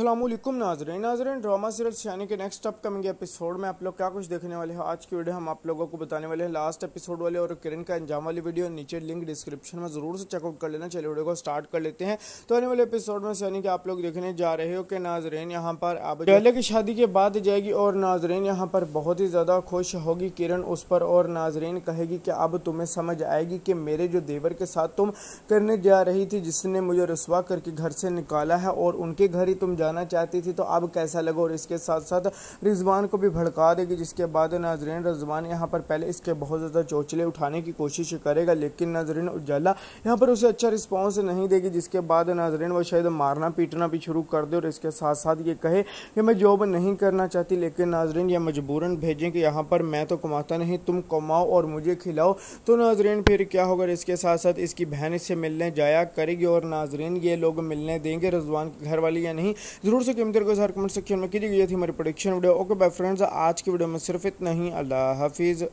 अल्लाम नाजरन नाजरन drama serial शानी के next upcoming episode में आप लोग क्या कुछ देखने वाले हैं आज की वीडियो हम आप लोगों को बताने वाले हैं लास्ट एपिसोड वाले और किरण का अंजाम वाली वीडियो नीचे लिंक डिस्क्रिप्शन में ज़रूर से चेकआउट कर लेना चलिए वीडियो को स्टार्ट कर लेते हैं तो आने वाले एपिसोड में शानी के आप लोग देखने जा रहे हो कि नाजरन यहाँ पर आप पहले की शादी के बाद जाएगी और नाजरन यहाँ पर बहुत ही ज़्यादा खुश होगी किरण उस पर और नाजरन कहेगी कि अब तुम्हें समझ आएगी कि मेरे जो देवर के साथ तुम करने जा रही थी जिसने मुझे रसवा करके घर से निकाला है और उनके घर ही तुम जाना चाहती थी तो अब कैसा लगा और इसके साथ साथ रिजवान को भी भड़का देगी जिसके बाद नाजरीन रिजवान यहाँ पर पहले इसके बहुत ज़्यादा चोचले उठाने की कोशिश करेगा लेकिन नाजरीन उजाला यहाँ पर उसे अच्छा रिस्पॉन्स नहीं देगी जिसके बाद नाजरीन वो शायद मारना पीटना भी शुरू कर दे और इसके साथ साथ ये कहे कि मैं जॉब नहीं करना चाहती लेकिन नाजरीन यह मजबूरन भेजें कि यहाँ पर मैं तो कमाता नहीं तुम कमाओ और मुझे खिलाओ तो नाजरीन फिर क्या होगा इसके साथ साथ इसकी बहन इससे मिलने जाया करेगी और नाजरीन ये लोग मिलने देंगे रजवान के घर वाली या नहीं जरूर से कीमती को कमेंट सेक्शन में की गई थी हमारी production video okay bye friends आज की वीडियो में सिर्फ इतना ही अल्लाह हाफिज़